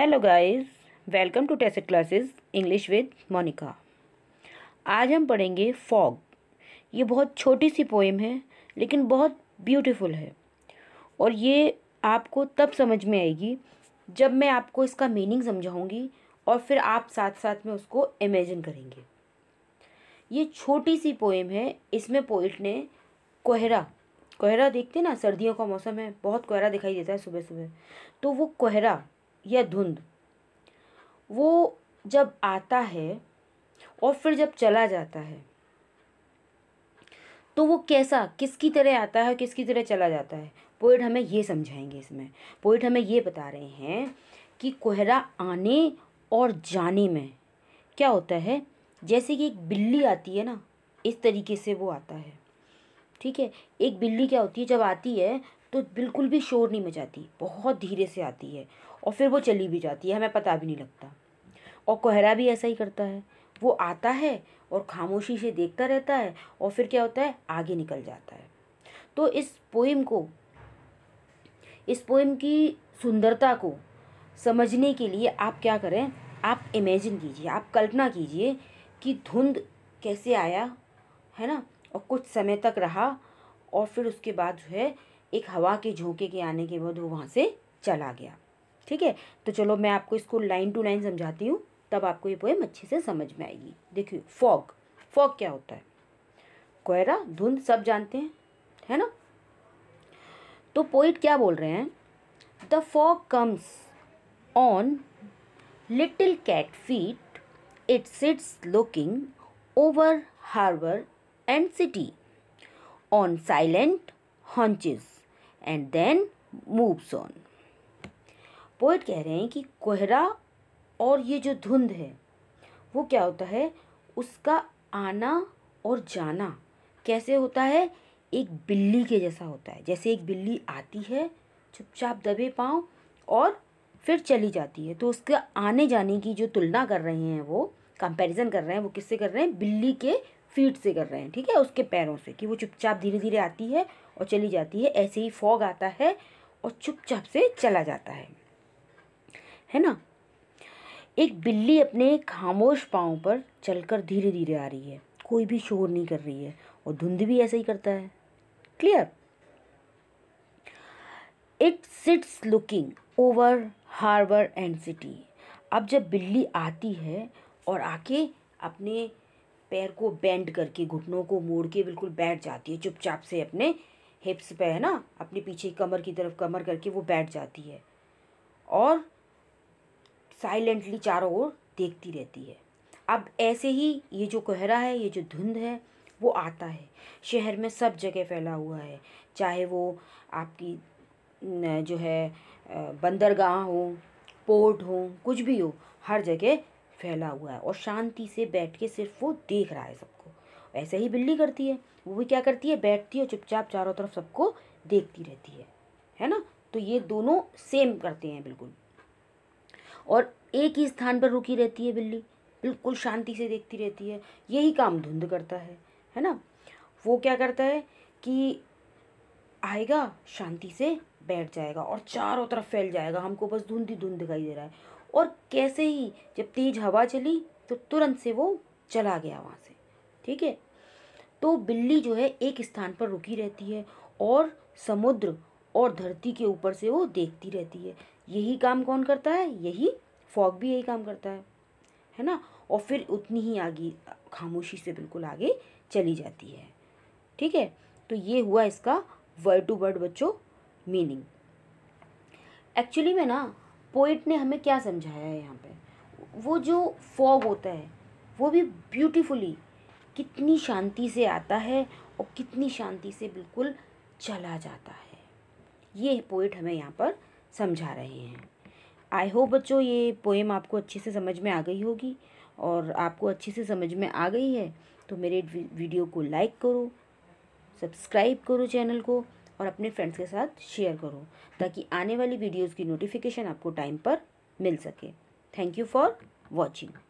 hello guys welcome to test classes English with Monica आज हम पढ़ेंगे फॉग ये बहुत छोटी सी पोएम है लेकिन बहुत ब्यूटीफुल है और ये आपको तब समझ में आएगी जब मैं आपको इसका मीनिंग समझाऊंगी और फिर आप साथ साथ में उसको इमेजिन करेंगे ये छोटी सी पोएम है इसमें पोइट ने कोहरा कोहरा देखते ना सर्दियों का मौसम है बहुत कोहरा दिखाई देता है सुबह सुबह तो वो कोहरा या धुंध वो जब आता है और फिर जब चला जाता है तो वो कैसा किसकी तरह आता है किसकी तरह चला जाता है पोइट हमें ये समझाएंगे इसमें पोइट हमें ये बता रहे हैं कि कोहरा आने और जाने में क्या होता है जैसे कि एक बिल्ली आती है ना इस तरीके से वो आता है ठीक है एक बिल्ली क्या होती है जब आती है तो बिल्कुल भी शोर नहीं मचाती बहुत धीरे से आती है और फिर वो चली भी जाती है हमें पता भी नहीं लगता और कोहरा भी ऐसा ही करता है वो आता है और खामोशी से देखता रहता है और फिर क्या होता है आगे निकल जाता है तो इस पोइम को इस पोइम की सुंदरता को समझने के लिए आप क्या करें आप इमेजिन कीजिए आप कल्पना कीजिए कि धुंध कैसे आया है ना और कुछ समय तक रहा और फिर उसके बाद जो है एक हवा के झोंके के आने के बाद वो वहाँ से चला गया ठीक है तो चलो मैं आपको इसको लाइन टू लाइन समझाती हूँ तब आपको ये पोएम अच्छे से समझ में आएगी देखिए फॉग फॉग क्या होता है कोयरा धुंध सब जानते हैं है ना तो पोइट क्या बोल रहे हैं the fog comes on little cat feet it sits looking over harbour and city on silent haunches and then moves on poet कह रहे हैं कि कोहरा और ये जो धुंध है वो क्या होता है उसका आना और जाना कैसे होता है एक बिल्ली के जैसा होता है जैसे एक बिल्ली आती है चुपचाप दबे पाँव और फिर चली जाती है तो उसके आने जाने की जो तुलना कर रहे हैं वो कंपैरिजन कर रहे हैं वो किससे कर रहे हैं बिल्ली के फीट से कर रहे हैं ठीक है उसके पैरों से कि वो चुपचाप धीरे धीरे आती है और चली जाती है ऐसे ही फॉग आता है और चुपचाप से चला जाता है है ना एक बिल्ली अपने खामोश पाँव पर चलकर धीरे धीरे आ रही है कोई भी शोर नहीं कर रही है और धुंध भी ऐसे ही करता है clear it sits looking over harbour and city अब जब बिल्ली आती है और आके अपने पैर को बेंड करके घुटनों को मोड़ के बिल्कुल बैठ जाती है चुपचाप से अपने हिप्स पे है ना अपने पीछे कमर की तरफ कमर करके वो बैठ जाती है और साइलेंटली चारों ओर देखती रहती है अब ऐसे ही ये जो कोहरा है ये जो धुंध है वो आता है शहर में सब जगह फैला हुआ है चाहे वो आपकी जो है बंदरगाह हो पोर्ट हो कुछ भी हो हर जगह फैला हुआ है और शांति से बैठ के सिर्फ वो देख रहा है सबको ऐसे ही बिल्ली करती है वो भी क्या करती है बैठती है चुपचाप चारों तरफ सबको देखती रहती है है ना तो ये दोनों सेम करते हैं बिल्कुल और एक ही स्थान पर रुकी रहती है बिल्ली बिल्कुल शांति से देखती रहती है यही काम धुंध करता है है ना वो क्या करता है कि आएगा शांति से बैठ जाएगा और चारों तरफ फैल जाएगा हमको बस धुंध ही धुंध दिखाई दे रहा है और कैसे ही जब तेज हवा चली तो तुरंत से वो चला गया वहाँ से ठीक है तो बिल्ली जो है एक स्थान पर रुकी रहती है और समुद्र और धरती के ऊपर से वो देखती रहती है यही काम कौन करता है यही फॉग भी यही काम करता है है ना और फिर उतनी ही आगे खामोशी से बिल्कुल आगे चली जाती है ठीक है तो ये हुआ इसका वर्ड टू वर्ड बच्चों मीनिंग एक्चुअली में ना पोइट ने हमें क्या समझाया है यहाँ पे वो जो फॉग होता है वो भी ब्यूटीफुली कितनी शांति से आता है और कितनी शांति से बिल्कुल चला जाता है ये पोइट हमें यहाँ पर समझा रहे हैं आई होप बच्चों ये पोएम आपको अच्छे से समझ में आ गई होगी और आपको अच्छे से समझ में आ गई है तो मेरे वीडियो को लाइक करो सब्सक्राइब करो चैनल को और अपने फ्रेंड्स के साथ शेयर करो ताकि आने वाली वीडियोज़ की नोटिफिकेशन आपको टाइम पर मिल सके थैंक यू फॉर वॉचिंग